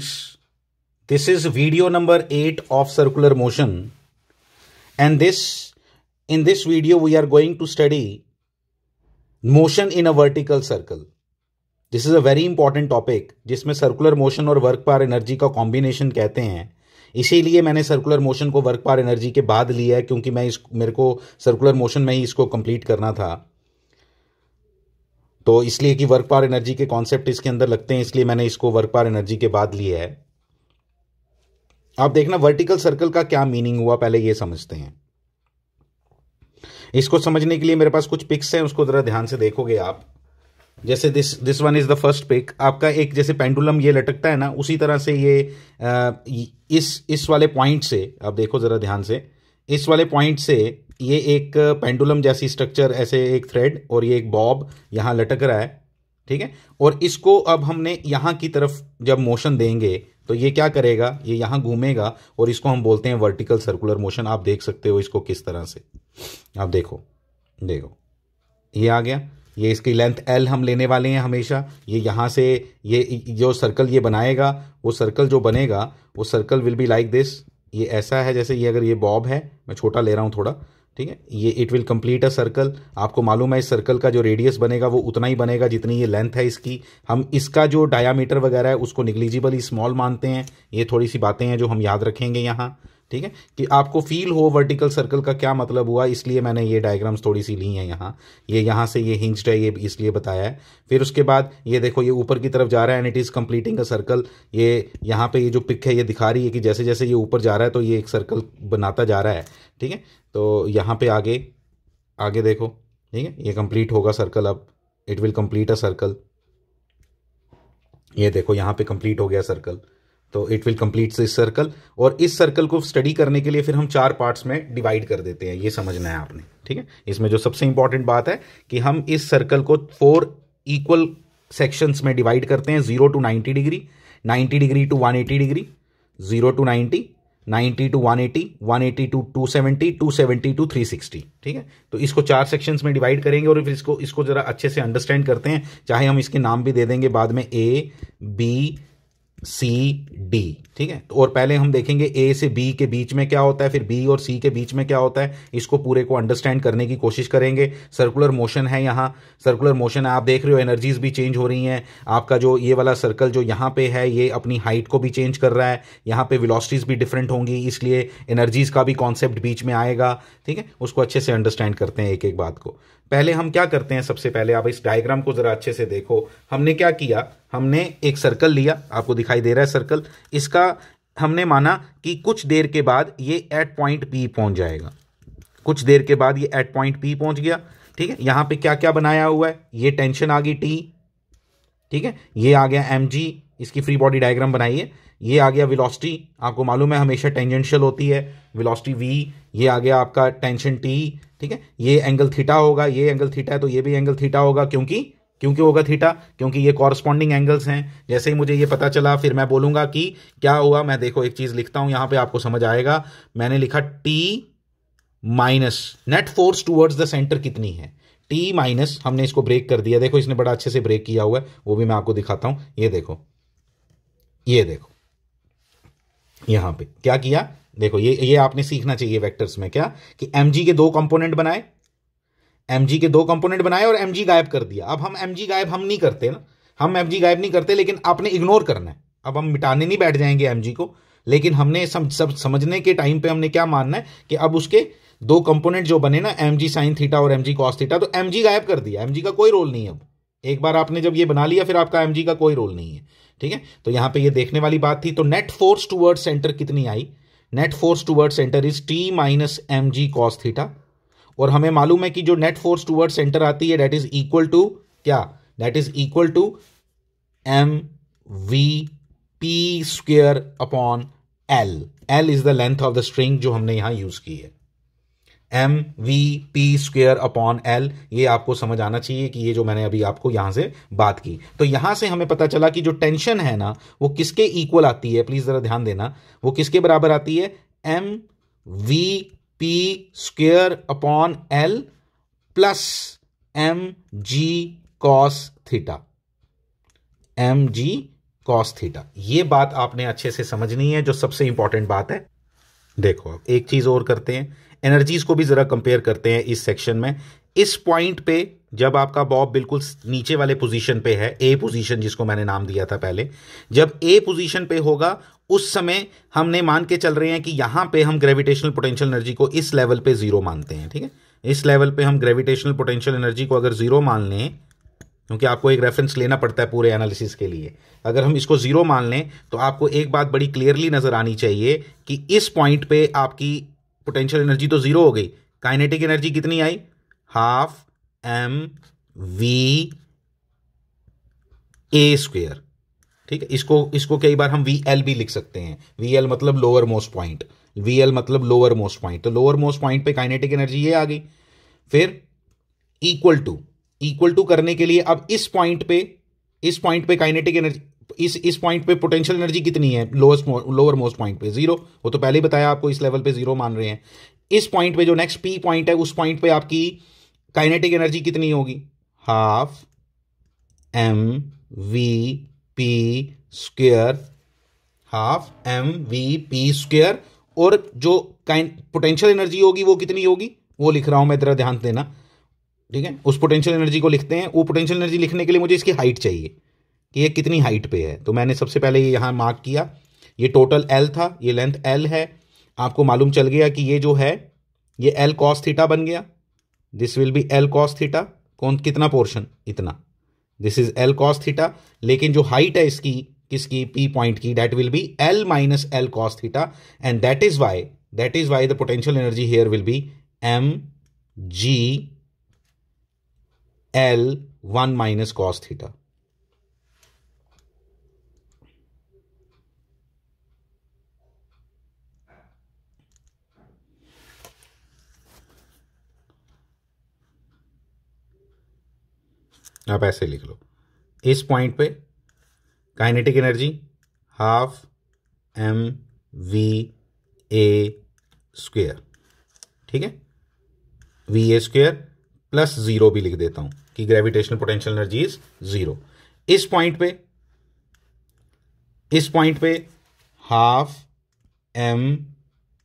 friends, this is video number 8 of circular motion and this in this video we are going to study motion in a vertical circle. This is a very important topic जिसमें circular motion और work power energy का कॉम्बिनेशन कहते हैं इसीलिए मैंने circular motion को work power energy के बाद लिया है क्योंकि मैं इस मेरे को सर्कुलर मोशन में ही इसको कंप्लीट करना था तो इसलिए कि वर्क पावर एनर्जी के कॉन्सेप्ट इसके अंदर लगते हैं इसलिए मैंने इसको वर्क पावर एनर्जी के बाद लिया है आप देखना वर्टिकल सर्कल का क्या मीनिंग हुआ पहले ये समझते हैं इसको समझने के लिए मेरे पास कुछ पिक्स हैं उसको ज़रा ध्यान से देखोगे आप जैसे this this one is the first pic आपका एक जैसे पेंडुलम ये लटकता है ना उसी तरह से ये आ, इस इस वाले पॉइंट से आप देखो ज़रा ध्यान से इस वाले पॉइंट से ये एक पेंडुलम जैसी स्ट्रक्चर ऐसे एक थ्रेड और ये एक बॉब यहाँ लटक रहा है ठीक है और इसको अब हमने यहाँ की तरफ जब मोशन देंगे तो ये क्या करेगा ये यहाँ घूमेगा और इसको हम बोलते हैं वर्टिकल सर्कुलर मोशन आप देख सकते हो इसको किस तरह से आप देखो देखो ये आ गया ये इसकी लेंथ एल हम लेने वाले हैं हमेशा ये यहाँ से ये जो सर्कल ये बनाएगा वो सर्कल जो बनेगा वो circle will be like this ये ऐसा है जैसे ये अगर ये बॉब है मैं छोटा ले रहा हूँ थोड़ा ठीक है ये it will complete a circle आपको मालूम है इस सर्कल का जो रेडियस बनेगा वो उतना ही बनेगा जितनी ये लेंथ है इसकी हम इसका जो डायामीटर वगैरह है उसको निग्लिजिबल स्मॉल मानते हैं ये थोड़ी सी बातें हैं जो हम याद रखेंगे यहाँ ठीक है कि आपको फील हो वर्टिकल सर्कल का क्या मतलब हुआ इसलिए मैंने ये डायग्राम्स थोड़ी सी ली हैं यहाँ ये यहाँ से ये हिंच है ये इसलिए बताया है फिर उसके बाद ये देखो ये ऊपर की तरफ जा रहा है and it is completing a circle ये यहाँ पे ये जो पिक है ये दिखा रही है कि जैसे जैसे ये ऊपर जा रहा है तो ये एक सर्कल बनाता जा रहा है ठीक है तो यहाँ पर आगे आगे देखो ठीक है ये कम्प्लीट होगा सर्कल अब it will complete a circle ये देखो यहाँ पे कंप्लीट हो गया सर्कल तो it will complete this circle और इस सर्कल को स्टडी करने के लिए फिर हम चार पार्ट्स में डिवाइड कर देते हैं ये समझना है आपने ठीक है इसमें जो सबसे इंपॉर्टेंट बात है कि हम इस सर्कल को फोर इक्वल सेक्शंस में डिवाइड करते हैं zero to ninety degree ninety degree to one eighty degree zero to ninety ninety to one eighty one eighty to two seventy two seventy to three sixty ठीक है तो इसको चार sections में divide करेंगे और फिर इसको इसको जरा अच्छे से अंडरस्टैंड करते हैं चाहे हम इसके नाम भी दे देंगे बाद में ए बी C D. ठीक है तो और पहले हम देखेंगे ए से बी के बीच में क्या होता है फिर बी और सी के बीच में क्या होता है इसको पूरे को अंडरस्टैंड करने की कोशिश करेंगे सर्कुलर मोशन है यहाँ सर्कुलर मोशन है आप देख रहे हो एनर्जीज भी चेंज हो रही हैं आपका जो ये वाला सर्कल जो यहाँ पे है ये अपनी हाइट को भी चेंज कर रहा है यहाँ पे विलॉसिटीज भी डिफरेंट होंगी इसलिए एनर्जीज का भी कॉन्सेप्ट बीच में आएगा ठीक है उसको अच्छे से अंडरस्टैंड करते हैं एक एक बात को पहले हम क्या करते हैं सबसे पहले आप इस डायग्राम को जरा अच्छे से देखो हमने क्या किया हमने एक सर्कल लिया आपको दिखाई दे रहा है सर्कल इसका हमने माना कि कुछ देर के बाद ये एट पॉइंट पी पहुंच जाएगा कुछ देर के बाद ये एट पॉइंट पी पहुंच गया ठीक है यहां पे क्या क्या बनाया हुआ है ये टेंशन आ गई टी ठीक है ये आ गया एम जी इसकी फ्री बॉडी डायग्राम बनाइए ये आ गया वेलोसिटी आपको मालूम है हमेशा टेंजेंशियल होती है वेलोसिटी वी ये आ गया आपका टेंशन टी ठीक है ये एंगल थीटा होगा ये एंगल थीटा है तो ये भी एंगल थीटा होगा क्योंकि क्यों क्यों होगा थीटा क्योंकि ये कॉरस्पॉन्डिंग एंगल्स हैं जैसे ही मुझे ये पता चला फिर मैं बोलूंगा कि क्या हुआ मैं देखो एक चीज़ लिखता हूं यहां पे आपको समझ आएगा मैंने लिखा T minus net force towards the centre कितनी है टी माइनस हमने इसको ब्रेक कर दिया देखो इसने बड़ा अच्छे से ब्रेक किया हुआ है वो भी मैं आपको दिखाता हूं ये देखो ये देखो यहां पे क्या किया देखो ये ये आपने सीखना चाहिए वेक्टर्स में क्या कि एम के दो कंपोनेंट बनाए एम के दो कंपोनेंट बनाए और एम गायब कर दिया अब हम एम गायब हम नहीं करते ना हम एम गायब नहीं करते लेकिन आपने इग्नोर करना है अब हम मिटाने नहीं बैठ जाएंगे एम को लेकिन हमने सम, सब समझने के टाइम पे हमने क्या मानना है कि अब उसके दो कंपोनेंट जो बने ना एम जी साइन थीटा और एम जी कॉस थीटा तो एम जी गायब कर दिया एम जी का कोई रोल नहीं है अब एक बार आपने जब ये बना लिया फिर आपका एम जी का कोई रोल नहीं है ठीक है तो यहां पे ये देखने वाली बात थी तो नेट फोर्स टूवर्ड सेंटर कितनी आई net force toward centre is T minus M G cos theta और हमें मालूम है कि जो नेट फोर्स टूवर्ड सेंटर आती है डेट इज इक्वल टू क्या that is equal to M V P square upon L L is the length of the string जो हमने यहां यूज की है M V P square upon L ये आपको समझ आना चाहिए कि ये जो मैंने अभी आपको यहां से बात की तो यहां से हमें पता चला कि जो टेंशन है ना वो किसके इक्वल आती है प्लीज जरा ध्यान देना वो किसके बराबर आती है M V P square upon L plus M G cos theta M G cos theta ये बात आपने अच्छे से समझनी है जो सबसे इंपॉर्टेंट बात है देखो अब एक चीज और करते हैं एनर्जीज को भी जरा कंपेयर करते हैं इस सेक्शन में इस पॉइंट पे जब आपका बॉब बिल्कुल नीचे वाले पोजीशन पे है ए पोजीशन जिसको मैंने नाम दिया था पहले जब ए पोजीशन पे होगा उस समय हमने मान के चल रहे हैं कि यहां पे हम ग्रेविटेशनल पोटेंशियल एनर्जी को इस लेवल पे जीरो मानते हैं ठीक है इस लेवल पे हम ग्रेविटेशनल पोटेंशियल एनर्जी को अगर जीरो मान लें क्योंकि आपको एक रेफरेंस लेना पड़ता है पूरे एनालिसिस के लिए अगर हम इसको जीरो मान लें तो आपको एक बात बड़ी क्लियरली नजर आनी चाहिए कि इस पॉइंट पे आपकी पोटेंशियल एनर्जी तो जीरो हो गई काइनेटिक एनर्जी कितनी आई half M V A square ठीक है इसको इसको कई बार हम वी एल भी लिख सकते हैं वी एल मतलब lowermost point V L मतलब लोअर मोस्ट पॉइंट तो लोअर मोस्ट पॉइंट पे काइनेटिक एनर्जी ये आ गई फिर इक्वल टू इक्वल टू करने के लिए अब इस पॉइंट पे इस पॉइंट पे काइनेटिक एनर्जी इस इस पॉइंट पे पोटेंशियल एनर्जी कितनी है लोएस्ट लोअर मोस्ट पॉइंट पे जीरो वो तो पहले ही बताया आपको इस लेवल पे जीरो मान रहे हैं इस पॉइंट पे जो नेक्स्ट पी पॉइंट है उस पॉइंट पे आपकी काइनेटिक एनर्जी कितनी होगी half M V P square half M V P square और जो काइन पोटेंशियल एनर्जी होगी वो कितनी होगी वो लिख रहा हूं मैं तेरा ध्यान देना ठीक है उस पोटेंशियल एनर्जी को लिखते हैं वो पोटेंशियल एनर्जी लिखने के लिए मुझे इसकी हाइट चाहिए कि ये कितनी हाइट पे है तो मैंने सबसे पहले ये यहां मार्क किया ये टोटल एल था ये लेंथ एल है आपको मालूम चल गया कि ये जो है ये एल कॉस थीटा बन गया this will be L cos theta कौन कितना पोर्शन इतना this is L cos theta लेकिन जो हाइट है इसकी किसकी पी पॉइंट की that will be L minus L cos theta and that is Y that is Y the potential energy here will be M G L one minus cos theta आप ऐसे लिख लो इस point पे kinetic energy half M V A square ठीक है V A square plus zero भी लिख देता हूं कि gravitational potential energy is zero इस पॉइंट पे इस पॉइंट पे हाफ एम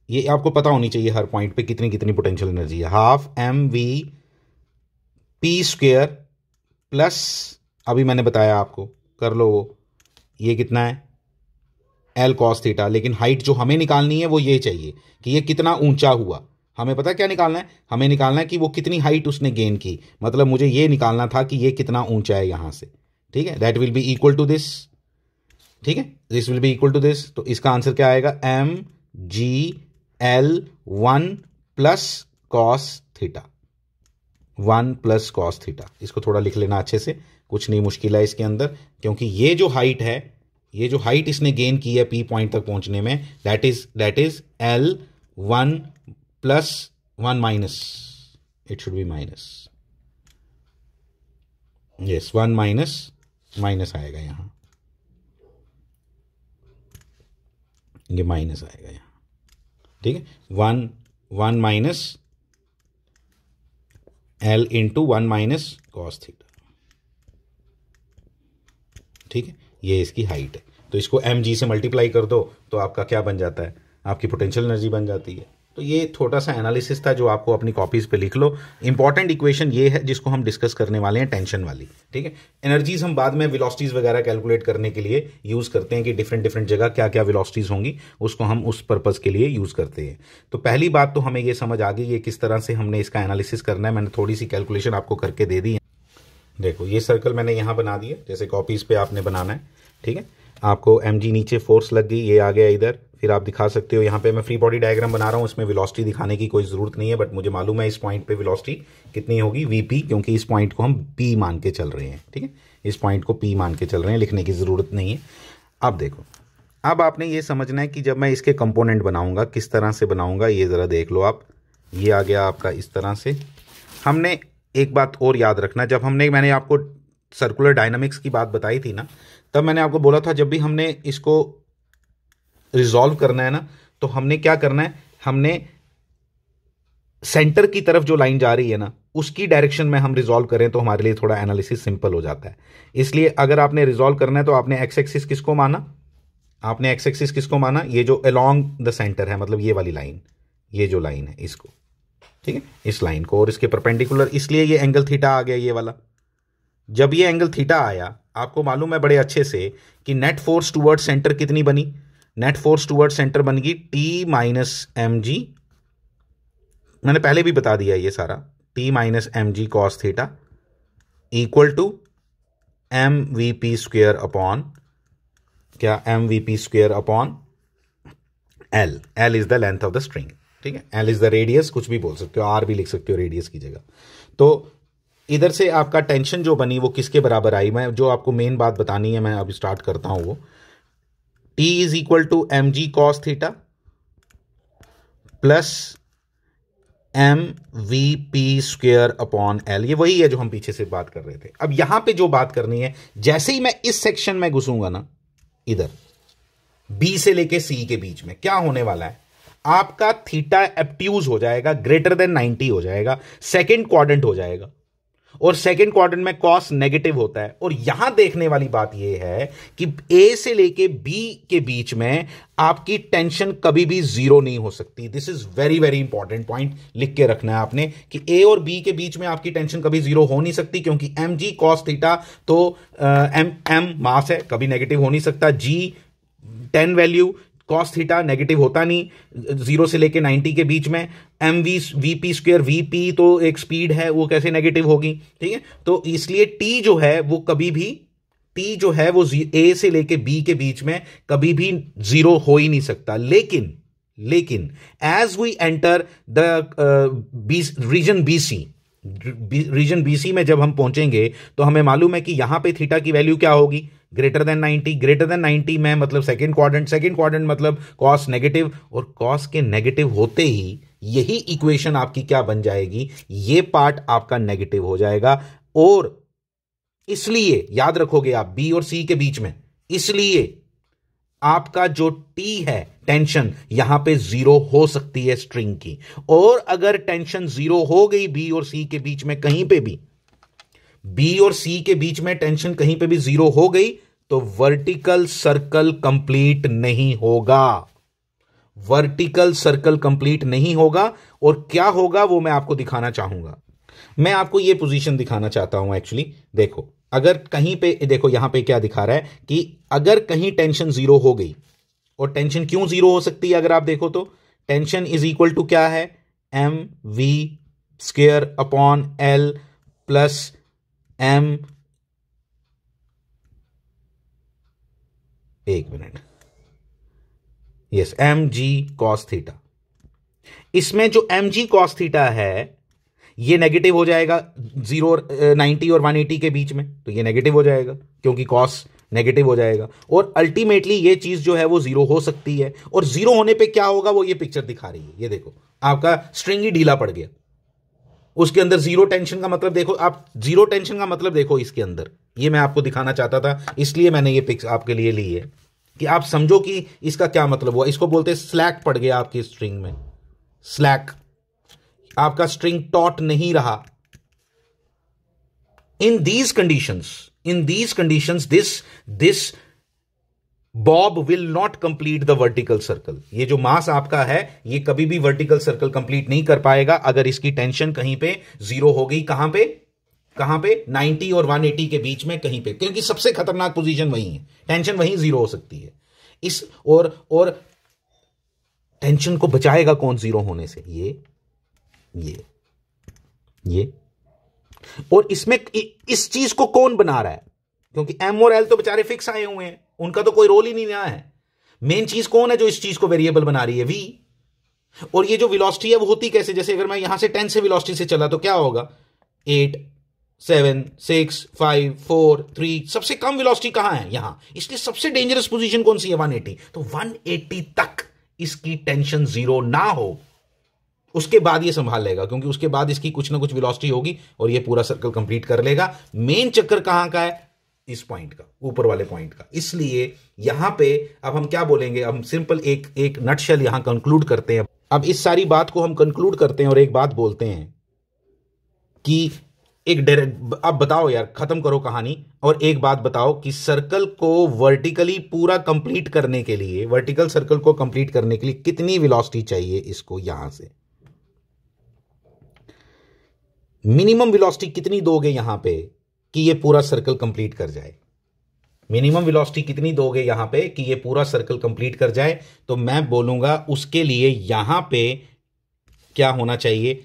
ये आपको पता होनी चाहिए हर पॉइंट पे कितनी कितनी पोटेंशियल एनर्जी है half M V P square plus अभी मैंने बताया आपको कर लो वो ये कितना है एल कॉस थीटा लेकिन हाइट जो हमें निकालनी है वो ये चाहिए कि ये कितना ऊंचा हुआ हमें पता क्या निकालना है हमें निकालना है कि वो कितनी हाइट उसने गेन की मतलब मुझे ये निकालना था कि ये कितना ऊंचा है यहां से ठीक है that will be equal to this ठीक है this will be equal to this तो इसका आंसर क्या आएगा M G L one plus cos theta one plus cos theta इसको थोड़ा लिख लेना अच्छे से कुछ नहीं मुश्किल है इसके अंदर क्योंकि ये जो हाइट है ये जो हाइट इसने गेन की है पी पॉइंट तक पहुंचने में that is that is L one plus one minus it should be minus yes one minus minus आएगा यहां ये माइनस आएगा यहां ठीक है one one minus L into one minus cos theta ठीक है ये इसकी हाइट है तो इसको एम जी से मल्टीप्लाई कर दो तो आपका क्या बन जाता है आपकी पोटेंशियल एनर्जी बन जाती है तो ये थोड़ा सा एनालिसिस था जो आपको अपनी कॉपीज़ पे लिख लो इंपॉर्टेंट इक्वेशन ये है जिसको हम डिस्कस करने वाले हैं टेंशन वाली ठीक है एनर्जीज हम बाद में वेलोसिटीज़ वगैरह कैलकुलेट करने के लिए यूज़ करते हैं कि डिफरेंट डिफरेंट जगह क्या क्या वेलोसिटीज़ होंगी उसको हम उस पर्पज़ के लिए यूज़ करते हैं तो पहली बात तो हमें ये समझ आ गई ये किस तरह से हमने इसका एनालिसिस करना है मैंने थोड़ी सी कैलकुलेशन आपको करके दे दी है देखो ये सर्कल मैंने यहां बना दिया जैसे कॉपीज़ पे आपने बनाना है ठीक है आपको एम नीचे फोर्स लग गई ये आ गया इधर फिर आप दिखा सकते हो यहाँ पे मैं फ्री बॉडी डायग्राम बना रहा हूँ इसमें वेलोसिटी दिखाने की कोई ज़रूरत नहीं है बट मुझे मालूम है इस पॉइंट पे वेलोसिटी कितनी होगी वीपी क्योंकि इस पॉइंट को हम पी मान के चल रहे हैं ठीक है इस पॉइंट को पी मान के चल रहे हैं लिखने की ज़रूरत नहीं है अब देखो अब आपने ये समझना है कि जब मैं इसके कंपोनेंट बनाऊंगा किस तरह से बनाऊंगा ये ज़रा देख लो आप ये आ गया आपका इस तरह से हमने एक बात और याद रखना जब हमने मैंने आपको सर्कुलर डायनामिक्स की बात बताई थी ना तब मैंने आपको बोला था जब भी हमने इसको रिजॉल्व करना है ना तो हमने क्या करना है हमने सेंटर की तरफ जो लाइन जा रही है ना उसकी डायरेक्शन में हम रिजॉल्व करें तो हमारे लिए थोड़ा एनालिसिस सिंपल हो जाता है इसलिए अगर आपने रिजॉल्व करना है तो आपने एक्स एक्सिस किसको माना आपने एक्स एक्सिस किसको माना ये जो अलोंग द सेंटर है मतलब ये वाली लाइन ये जो लाइन है इसको ठीक है इस लाइन को और इसके परपेंडिकुलर इसलिए ये एंगल थीटा आ गया ये वाला जब ये एंगल थीटा आया आपको मालूम है बड़े अच्छे से कि नेट फोर्स टूवर्ड सेंटर कितनी बनी नेट फोर्स टूवर्ड सेंटर बन गई टी माइनस एम जी मैंने पहले भी बता दिया ये सारा T minus M G cos theta equal to M V P square upon क्या M V P square upon L L is the length of the string ठीक है एल इज द रेडियस कुछ भी बोल सकते हो आर भी लिख सकते हो रेडियस की जगह तो इधर से आपका टेंशन जो बनी वो किसके बराबर आई मैं जो आपको मेन बात बतानी है मैं अब स्टार्ट करता हूं वो T is equal to M G cos theta plus M V P square upon L ये वही है जो हम पीछे से बात कर रहे थे अब यहां पे जो बात करनी है जैसे ही मैं इस सेक्शन में घुसूंगा ना इधर बी से लेके सी के बीच में क्या होने वाला है आपका थीटा एप्ट्यूज हो जाएगा ग्रेटर देन 90 हो जाएगा सेकेंड क्वाड्रेंट हो जाएगा और सेकेंड क्वार्टर में कॉस्ट नेगेटिव होता है और यहां देखने वाली बात यह है कि ए से लेके बी के बीच में आपकी टेंशन कभी भी जीरो नहीं हो सकती this is very very important point लिख के रखना है आपने कि ए और बी के बीच में आपकी टेंशन कभी जीरो हो नहीं सकती क्योंकि एम जी कॉस थीटा तो एम एम मास है कभी नेगेटिव हो नहीं सकता G ten value cos theta negative होता नहीं जीरो से लेके नाइनटी के बीच में M V V P square V P तो एक स्पीड है वो कैसे नेगेटिव होगी ठीक है तो इसलिए टी जो है वो कभी भी टी जो है वो ए से लेके बी के बीच में कभी भी जीरो हो ही नहीं सकता लेकिन लेकिन as we enter the region B C region B C में जब हम पहुंचेंगे तो हमें मालूम है कि यहां पे थीटा की वैल्यू क्या होगी ग्रेटर देन 90 ग्रेटर देन 90 में मतलब सेकेंड क्वाड्रेंट सेकेंड क्वाड्रेंट मतलब कॉस नेगेटिव और कॉस के नेगेटिव होते ही यही इक्वेशन आपकी क्या बन जाएगी ये पार्ट आपका नेगेटिव हो जाएगा और इसलिए याद रखोगे आप बी और सी के बीच में इसलिए आपका जो टी है टेंशन यहां पे जीरो हो सकती है स्ट्रिंग की और अगर टेंशन जीरो हो गई बी और सी के बीच में कहीं पे भी बी और सी के बीच में टेंशन कहीं पे भी जीरो हो गई तो वर्टिकल सर्कल कंप्लीट नहीं होगा वर्टिकल सर्कल कंप्लीट नहीं होगा और क्या होगा वो मैं आपको दिखाना चाहूंगा मैं आपको ये पोजीशन दिखाना चाहता हूं एक्चुअली देखो अगर कहीं पे देखो यहां पे क्या दिखा रहा है कि अगर कहीं टेंशन जीरो हो गई और टेंशन क्यों जीरो हो सकती है अगर आप देखो तो टेंशन इज इक्वल टू क्या है M V square upon L plus M एक मिनट yes M G cos theta इसमें जो एम जी कॉस थीटा है ये नेगेटिव हो जाएगा जीरो नाइन्टी और वन एटी के बीच में तो ये नेगेटिव हो जाएगा क्योंकि कॉस नेगेटिव हो जाएगा और अल्टीमेटली ये चीज जो है वो जीरो हो सकती है और जीरो होने पे क्या होगा वो ये पिक्चर दिखा रही है ये देखो आपका स्ट्रिंग ही ढीला पड़ गया उसके अंदर जीरो टेंशन का मतलब देखो आप जीरो टेंशन का मतलब देखो इसके अंदर ये मैं आपको दिखाना चाहता था इसलिए मैंने ये पिक्स आपके लिए ली है कि आप समझो कि इसका क्या मतलब हुआ इसको बोलते हैं स्लैक पड़ गया आपकी स्ट्रिंग में स्लैक आपका स्ट्रिंग टॉट नहीं रहा in these conditions in these conditions this this bob will not complete the vertical circle ये जो मास आपका है ये कभी भी वर्टिकल सर्कल कंप्लीट नहीं कर पाएगा अगर इसकी टेंशन कहीं पे जीरो हो गई कहां पे कहां पे 90 और 180 के बीच में कहीं पे क्योंकि सबसे खतरनाक पोजीशन वही है टेंशन वही जीरो हो सकती है इस और और टेंशन को बचाएगा कौन जीरो होने से ये ये ये और इसमें इस चीज को कौन बना रहा है क्योंकि एम और एल तो बेचारे फिक्स आए हुए हैं उनका तो कोई रोल ही नहीं रहा है मेन चीज कौन है जो इस चीज को वेरिएबल बना रही है वी और ये जो विलॉसिटी है वो होती कैसे जैसे अगर मैं यहां से टेन से विलॉसिटी से चला तो क्या होगा eight seven six five four three सबसे कम विलॉसिटी कहां है यहां इसलिए सबसे डेंजरस पोजिशन कौन सी है वन एटी तो वन एटी तक इसकी टेंशन जीरो ना हो उसके बाद ये संभाल लेगा क्योंकि उसके बाद इसकी कुछ ना कुछ वेलोसिटी होगी और ये पूरा सर्कल कंप्लीट कर लेगा मेन चक्कर कहां का है इस पॉइंट का ऊपर वाले पॉइंट का इसलिए यहां पे अब हम क्या बोलेंगे हम सिंपल एक एक नटशल यहां कंक्लूड करते हैं अब इस सारी बात को हम कंक्लूड करते हैं और एक बात बोलते हैं कि एक डायरेक्ट अब बताओ यार खत्म करो कहानी और एक बात बताओ कि सर्कल को वर्टिकली पूरा कंप्लीट करने के लिए वर्टिकल सर्कल को कंप्लीट करने के लिए कितनी वेलोसिटी चाहिए इसको यहां से मिनिमम वेलोसिटी कितनी दोगे यहां पे कि ये पूरा सर्कल कंप्लीट कर जाए मिनिमम वेलोसिटी कितनी दोगे यहां पे कि ये पूरा सर्कल कंप्लीट कर जाए तो मैं बोलूंगा उसके लिए यहां पे क्या होना चाहिए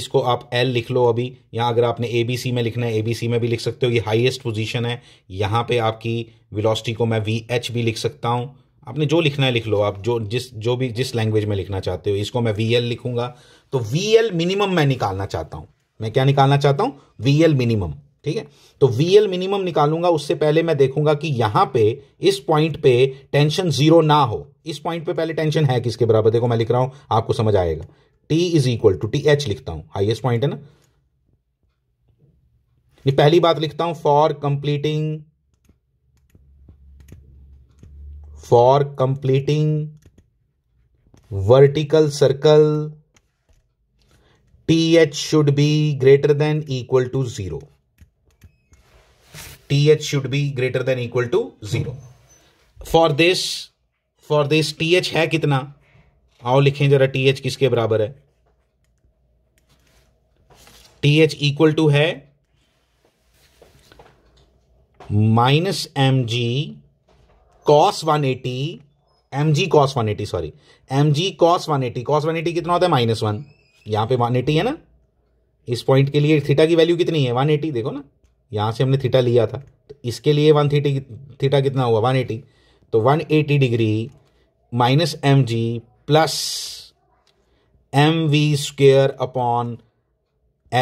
इसको आप एल लिख लो अभी यहां अगर आपने एबीसी में लिखना है एबीसी में भी लिख सकते हो ये हाईएस्ट पोजीशन है यहां पे आपकी वेलोसिटी को मैं वी एच भी लिख सकता हूं आपने जो लिखना है लिख लो आप जो जिस जो भी जिस लैंग्वेज में लिखना चाहते हो इसको मैं वी एल लिखूंगा तो वी एल मिनिमम मैं निकालना चाहता हूं मैं क्या निकालना चाहता हूं वी एल मिनिमम ठीक है तो वीएल मिनिमम निकालूंगा उससे पहले मैं देखूंगा कि यहां पे इस पॉइंट पे टेंशन जीरो ना हो इस पॉइंट पे पहले टेंशन है किसके बराबर देखो मैं लिख रहा हूं आपको समझ आएगा T is equal to T H लिखता हूं हाईएस्ट पॉइंट है ना ये पहली बात लिखता हूं for completing for completing vertical circle T H should be greater than equal to zero th should be greater than equal to zero for this for this T H है कितना आओ लिखें जरा टी एच किसके बराबर है T H equal to है minus M G cos one eighty M G cos one eighty sorry M G cos one eighty cos one eighty कितना होता है माइनस वन यहां पे वन एटी है ना इस पॉइंट के लिए थीटा की वैल्यू कितनी है वन एटी देखो ना यहाँ से हमने थीटा लिया था तो इसके लिए वन थीटी थीटा कितना हुआ वन एटी तो one eighty degree minus M G plus M V square upon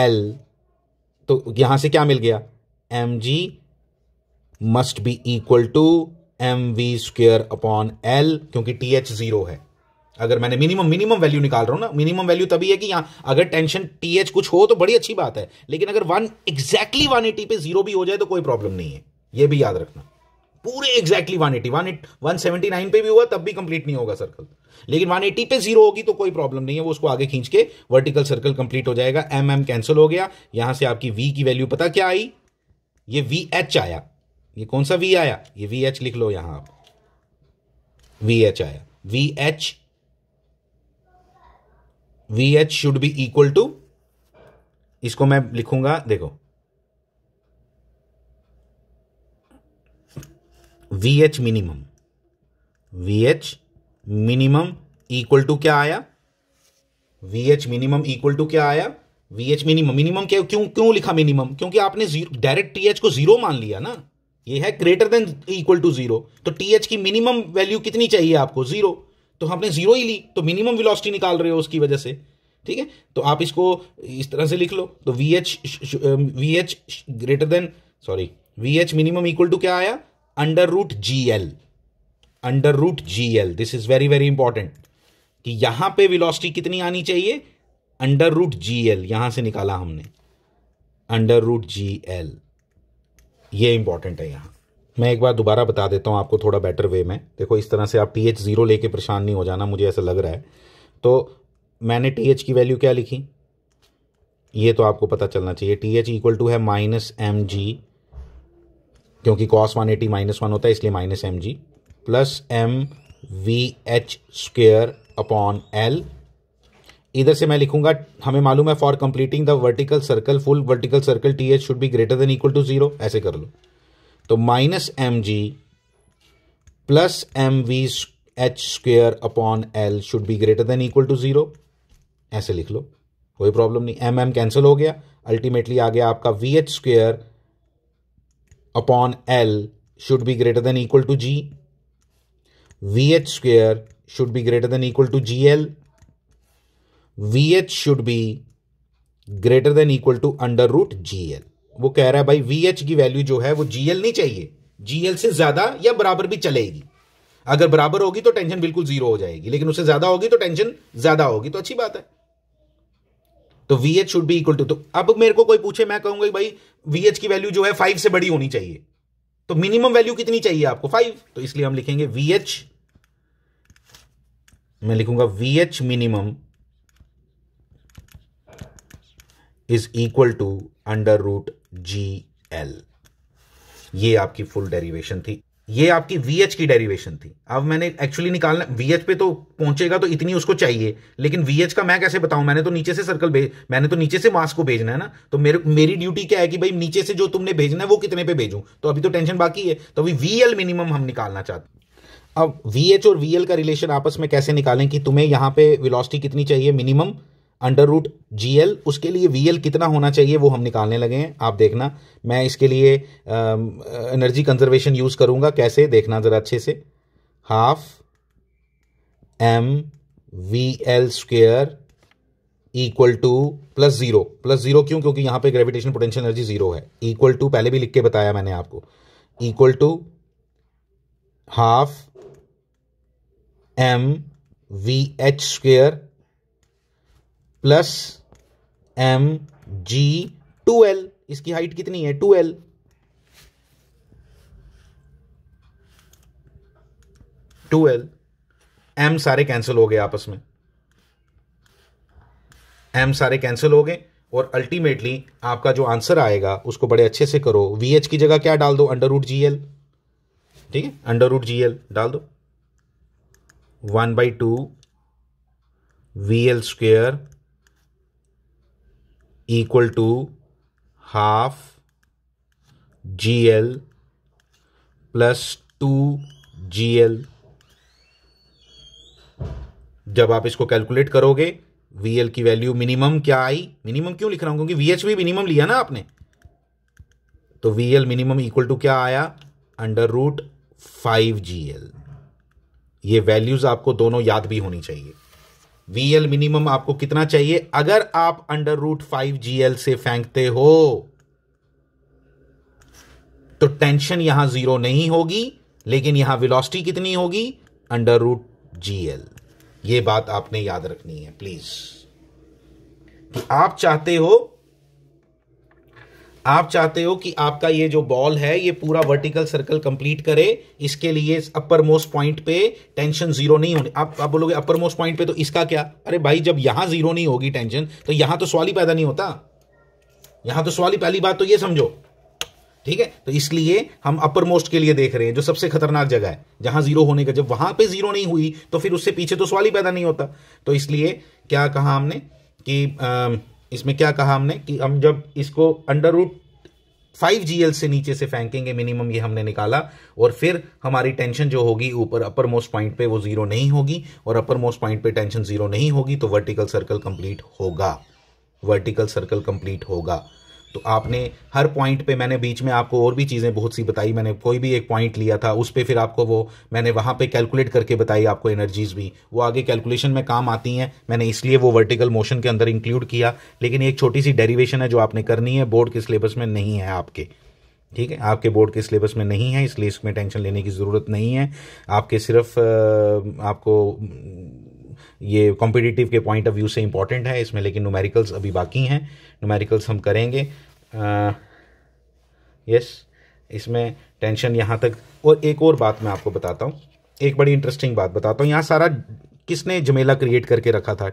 L तो यहाँ से क्या मिल गया M G must be equal to M V square upon L क्योंकि टी एच ज़ीरो है अगर मैंने मिनिमम मिनिमम वैल्यू निकाल रहा हूँ ना मिनिमम वैल्यू तभी है कि यहाँ अगर टेंशन टी एच कुछ हो तो बड़ी अच्छी बात है लेकिन अगर वन एग्जैक्टली वन एटी पे जीरो भी हो जाए तो कोई प्रॉब्लम नहीं है ये भी याद रखना पूरे exactly one eighty one eight one seventy nine पे भी हुआ तब भी कंप्लीट नहीं होगा सर्कल लेकिन वन एटी पे जीरो होगी तो कोई प्रॉब्लम नहीं है वो उसको आगे खींच के वर्टिकल सर्कल कंप्लीट हो जाएगा एम एम कैंसिल हो गया यहां से आपकी वी की वैल्यू पता क्या आई ये वी एच आया ये कौन सा वी आया ये वी एच लिख लो यहां आप वी एच आया V H V H should be equal to इसको मैं लिखूंगा देखो V H minimum V H minimum equal to क्या आया V H minimum equal to क्या आया वी एच मिनिमम मिनिमम क्या क्यों क्यों लिखा मिनिमम क्योंकि आपने डायरेक्ट टी एच को जीरो मान लिया ना ये है greater than equal to zero तो टी एच की मिनिमम वैल्यू कितनी चाहिए आपको जीरो तो हमने जीरो ही ली तो मिनिमम वेलोसिटी निकाल रहे हो उसकी वजह से ठीक है तो आप इसको इस तरह से लिख लो तो V H V H greater than sorry V H minimum equal to क्या आया under root G L under root G L this is very very important कि यहां पे वेलोसिटी कितनी आनी चाहिए अंडर रूट जी एल यहां से निकाला हमने अंडर रूट जी एल ये इंपॉर्टेंट है यहां मैं एक बार दोबारा बता देता हूँ आपको थोड़ा बेटर वे में देखो इस तरह से आप टी एच ज़ीरो लेके परेशान नहीं हो जाना मुझे ऐसा लग रहा है तो मैंने टी एच की वैल्यू क्या लिखी ये तो आपको पता चलना चाहिए टी एच इक्वल टू है माइनस एम जी क्योंकि cos one eighty minus one होता है इसलिए minus M G plus M V H square upon L इधर से मैं लिखूंगा हमें मालूम है for completing the vertical circle full vertical circle T H should be greater than equal to zero ऐसे कर लो तो minus M G plus M V H square upon L should be greater than equal to zero ऐसे लिख लो कोई problem नहीं M M cancel हो गया अल्टीमेटली आ गया आपका V H square upon L should be greater than equal to G V H square should be greater than equal to G L V H should be greater than equal to under root G L वो कह रहा है भाई we की value जो है वो GL नहीं चाहिए जीएल से ज्यादा या बराबर भी चलेगी अगर बराबर होगी तो टेंशन बिल्कुल जीरो हो जाएगी लेकिन उससे ज्यादा होगी तो टेंशन ज्यादा होगी तो अच्छी बात है तो V H should be equal to तो अब मेरे को कोई पूछे मैं कहूंगा भाई वी एच की वैल्यू जो है फाइव से बड़ी होनी चाहिए तो मिनिमम वैल्यू कितनी चाहिए आपको फाइव तो इसलिए हम लिखेंगे वी एच मैं लिखूंगा V H minimum is equal to under root G L ये आपकी फुल डेरिवेशन थी ये आपकी वी एच की डेरिवेशन थी अब मैंने एक्चुअली निकालना वी पे तो पहुंचेगा तो इतनी उसको चाहिए लेकिन वी का मैं कैसे बताऊं मैंने तो नीचे से सर्कल भेज मैंने तो नीचे से मास को भेजना है ना तो मेरे मेरी ड्यूटी क्या है कि भाई नीचे से जो तुमने भेजना है वो कितने पे भेजूं तो अभी तो टेंशन बाकी है तो अभी वी मिनिमम हम निकालना चाहते हैं अब वी एच और वी का रिलेशन आपस में कैसे निकालें कि तुम्हें यहां पे विलॉसिटी कितनी चाहिए मिनिमम अंडर रूट जी उसके लिए वी एल कितना होना चाहिए वो हम निकालने लगे हैं आप देखना मैं इसके लिए एनर्जी कंजर्वेशन यूज़ करूंगा कैसे देखना ज़रा अच्छे से half M V L square equal to plus zero plus zero क्यों क्योंकि यहां पे ग्रेविटेशन पोटेंशियल एनर्जी ज़ीरो है इक्वल टू पहले भी लिख के बताया मैंने आपको equal to half M V H square plus M G two L इसकी हाइट कितनी है two L two L M सारे कैंसिल हो गए आपस में एम सारे कैंसिल हो गए और अल्टीमेटली आपका जो आंसर आएगा उसको बड़े अच्छे से करो वी एच की जगह क्या डाल दो अंडर रूट जी एल ठीक है अंडर रूट जी एल डाल दो one by two V L square equal to half G L plus two G L जब आप इसको कैलकुलेट करोगे वी एल की वैल्यू मिनिमम क्या आई मिनिमम क्यों लिख रहा हूं क्योंकि वीएच भी मिनिमम लिया ना आपने तो V L minimum equal to क्या आया under root five G L ये वैल्यूज आपको दोनों याद भी होनी चाहिए वीएल एल मिनिमम आपको कितना चाहिए अगर आप अंडर रूट फाइव जी से फेंकते हो तो टेंशन यहां जीरो नहीं होगी लेकिन यहां वेलोसिटी कितनी होगी अंडर रूट जी एल ये बात आपने याद रखनी है प्लीज कि आप चाहते हो आप चाहते हो कि आपका ये जो बॉल है ये पूरा वर्टिकल सर्कल कंप्लीट करे इसके लिए अपर मोस्ट पॉइंट पे टेंशन जीरो नहीं होनी आप आप बोलोगे अपर मोस्ट पॉइंट पे तो इसका क्या अरे भाई जब यहां जीरो नहीं होगी टेंशन तो यहां तो सवाल ही पैदा नहीं होता यहां तो सवाल ही पहली बात तो ये समझो ठीक है तो इसलिए हम अपर मोस्ट के लिए देख रहे हैं जो सबसे खतरनाक जगह है जहां जीरो होने का जब वहां पे जीरो नहीं हुई तो फिर उससे पीछे तो सवाल ही पैदा नहीं होता तो इसलिए क्या कहा हमने कि आ, इसमें क्या कहा हमने कि हम जब इसको अंडर रूट फाइव जी से नीचे से फेंकेंगे मिनिमम ये हमने निकाला और फिर हमारी टेंशन जो होगी ऊपर अपर मोस्ट पॉइंट पे वो जीरो नहीं होगी और अपर मोस्ट पॉइंट पे टेंशन जीरो नहीं होगी तो वर्टिकल सर्कल कंप्लीट होगा वर्टिकल सर्कल कंप्लीट होगा तो आपने हर पॉइंट पे मैंने बीच में आपको और भी चीज़ें बहुत सी बताई मैंने कोई भी एक पॉइंट लिया था उस पर फिर आपको वो मैंने वहाँ पे कैलकुलेट करके बताई आपको एनर्जीज़ भी वो आगे कैलकुलेशन में काम आती हैं मैंने इसलिए वो वर्टिकल मोशन के अंदर इंक्लूड किया लेकिन एक छोटी सी डेरिवेशन है जो आपने करनी है बोर्ड के सिलेबस में नहीं है आपके ठीक है आपके बोर्ड के सिलेबस में नहीं है इसलिए इसमें टेंशन लेने की ज़रूरत नहीं है आपके सिर्फ आपको ये कॉम्पिटिटिव के पॉइंट ऑफ व्यू से इंपॉर्टेंट है इसमें लेकिन नुमेरिकल्स अभी बाकी हैं नुमेरिकल्स हम करेंगे आ, यस इसमें टेंशन यहाँ तक और एक और बात मैं आपको बताता हूँ एक बड़ी इंटरेस्टिंग बात बताता हूँ यहाँ सारा किसने जमेला क्रिएट करके रखा था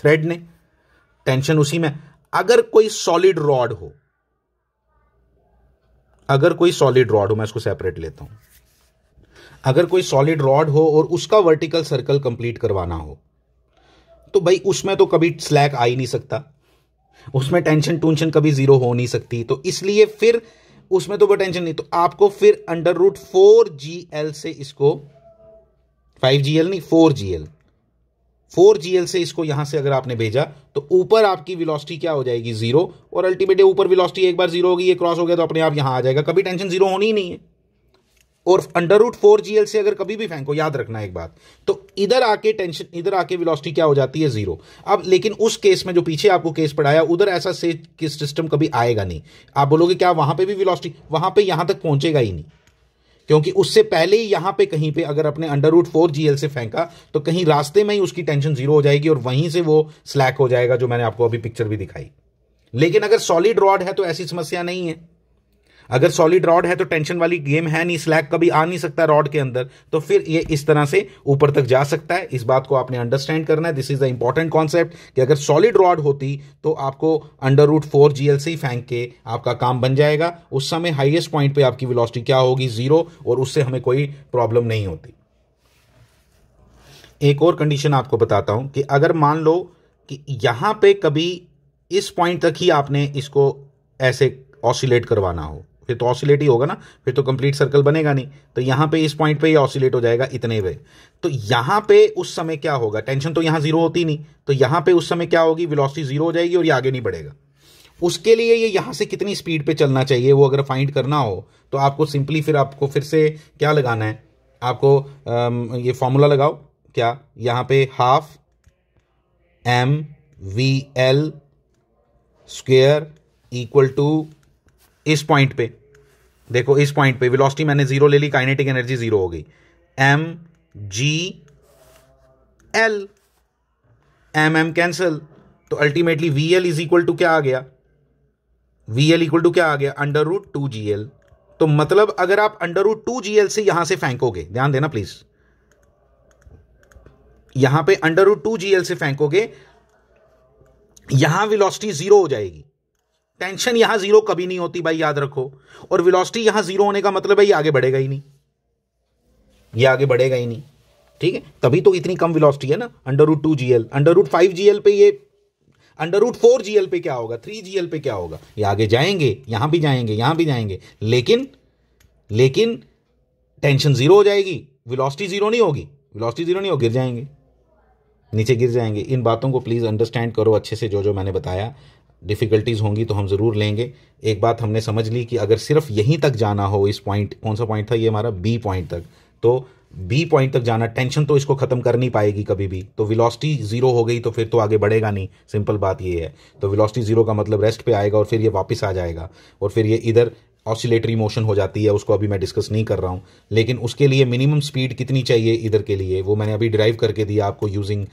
थ्रेड ने टेंशन उसी में अगर कोई सॉलिड रॉड हो अगर कोई सॉलिड रॉड हो मैं इसको सेपरेट लेता हूं अगर कोई सॉलिड रॉड हो और उसका वर्टिकल सर्कल कंप्लीट करवाना हो तो भाई उसमें तो कभी स्लैक आ ही नहीं सकता उसमें टेंशन टूंशन कभी जीरो हो नहीं सकती तो इसलिए फिर उसमें तो वो टेंशन नहीं तो आपको फिर under root four G L से इसको फाइव जी एल नहीं four G L four G से इसको यहां से अगर आपने भेजा तो ऊपर आपकी विलॉसिटी क्या हो जाएगी जीरो और अल्टीमेटली ऊपर विलॉसिटी एक बार जीरो होगी ये क्रॉस हो गया तो अपने आप यहां आ जाएगा कभी टेंशन जीरो होनी ही नहीं है और अंडर रूट फोर जी से अगर कभी भी फेंको याद रखना एक बात तो इधर आके टेंशन इधर आके विलॉसिटी क्या हो जाती है जीरो अब लेकिन उस केस में जो पीछे आपको केस पढ़ाया उधर ऐसा से सिस्टम कभी आएगा नहीं आप बोलोगे क्या वहां पे भी विलॉसिटी वहां पे यहां तक पहुंचेगा ही नहीं क्योंकि उससे पहले ही यहां पे कहीं पे अगर अपने अंडर रूट फोर जीएल से फेंका तो कहीं रास्ते में ही उसकी टेंशन जीरो हो जाएगी और वहीं से वो स्लैक हो जाएगा जो मैंने आपको अभी पिक्चर भी दिखाई लेकिन अगर सॉलिड रॉड है तो ऐसी समस्या नहीं है अगर सॉलिड रॉड है तो टेंशन वाली गेम है नहीं स्लैग कभी आ नहीं सकता रॉड के अंदर तो फिर ये इस तरह से ऊपर तक जा सकता है इस बात को आपने अंडरस्टैंड करना है this is the important concept कि अगर सॉलिड रॉड होती तो आपको under root four G L फेंक के आपका काम बन जाएगा उस समय हाइएस्ट पॉइंट पर आपकी विलॉसिटी क्या होगी जीरो और उससे हमें कोई प्रॉब्लम नहीं होती एक और कंडीशन आपको बताता हूं कि अगर मान लो कि यहां पे कभी इस पॉइंट तक ही आपने इसको ऐसे ऑसिलेट करवाना हो फिर तो ऑसिलेट ही होगा ना फिर तो कंप्लीट सर्कल बनेगा नहीं तो यहाँ पे इस पॉइंट पे ये ऑसिलेट हो जाएगा इतने पे तो यहाँ पे उस समय क्या होगा टेंशन तो यहाँ जीरो होती नहीं तो यहाँ पे उस समय क्या होगी वेलोसिटी जीरो हो जाएगी और ये आगे नहीं बढ़ेगा उसके लिए ये यहाँ से कितनी स्पीड पे चलना चाहिए वो अगर फाइंड करना हो तो आपको सिंपली फिर आपको फिर से क्या लगाना है आपको ये फॉर्मूला लगाओ क्या यहाँ पे half M V L square equal to इस पॉइंट पे देखो इस पॉइंट पे वेलोसिटी मैंने जीरो ले ली काइनेटिक एनर्जी जीरो हो गई M G L M M cancel तो ultimately V L is equal to क्या आ गया वी एल इक्वल टू क्या आ गया under root two G L तो मतलब अगर आप under root two G L से यहां से फेंकोगे ध्यान देना प्लीज यहां पे under root two G L से फेंकोगे यहां वेलोसिटी जीरो हो जाएगी टेंशन यहां जीरो कभी नहीं होती भाई याद रखो और विलोसिटी यहां जीरो होने का मतलब है ये आगे बढ़ेगा ही नहीं ये आगे बढ़ेगा ही नहीं ठीक है तभी तो इतनी कम विलोसिटी है ना under root two G L under root five G L पे ये अंडर रूट फोर जीएल पे क्या होगा थ्री जीएल पे क्या होगा ये आगे जाएंगे यहां भी जाएंगे यहां भी जाएंगे लेकिन लेकिन टेंशन जीरो हो जाएगी विलोसिटी जीरो नहीं होगी विलोसिटी जीरो नहीं होगी गिर जाएंगे नीचे गिर जाएंगे इन बातों को प्लीज़ अंडरस्टैंड करो अच्छे से जो जो मैंने बताया डिफ़िकल्टीज़ होंगी तो हम ज़रूर लेंगे एक बात हमने समझ ली कि अगर सिर्फ यहीं तक जाना हो इस पॉइंट कौन सा पॉइंट था ये हमारा बी पॉइंट तक तो बी पॉइंट तक जाना टेंशन तो इसको ख़त्म कर नहीं पाएगी कभी भी तो विलॉसिटी ज़ीरो हो गई तो फिर तो आगे बढ़ेगा नहीं सिंपल बात ये है तो विलॉसिटी ज़ीरो का मतलब रेस्ट पे आएगा और फिर ये वापस आ जाएगा और फिर ये इधर ऑसिलेटरी मोशन हो जाती है उसको अभी मैं डिस्कस नहीं कर रहा हूँ लेकिन उसके लिए मिनिमम स्पीड कितनी चाहिए इधर के लिए वो मैंने अभी ड्राइव करके दिया आपको using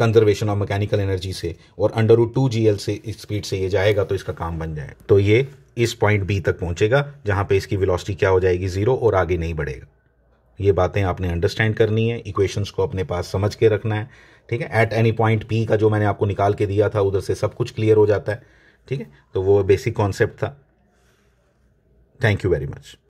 conservation of mechanical energy से और अंडर रूट टू जी से स्पीड से ये जाएगा तो इसका काम बन जाएगा तो ये इस पॉइंट बी तक पहुंचेगा जहाँ पे इसकी वेलोसिटी क्या हो जाएगी ज़ीरो और आगे नहीं बढ़ेगा ये बातें आपने अंडरस्टैंड करनी है इक्वेशंस को अपने पास समझ के रखना है ठीक है एट एनी पॉइंट पी का जो मैंने आपको निकाल के दिया था उधर से सब कुछ क्लियर हो जाता है ठीक है तो वो बेसिक कॉन्सेप्ट था थैंक यू वेरी मच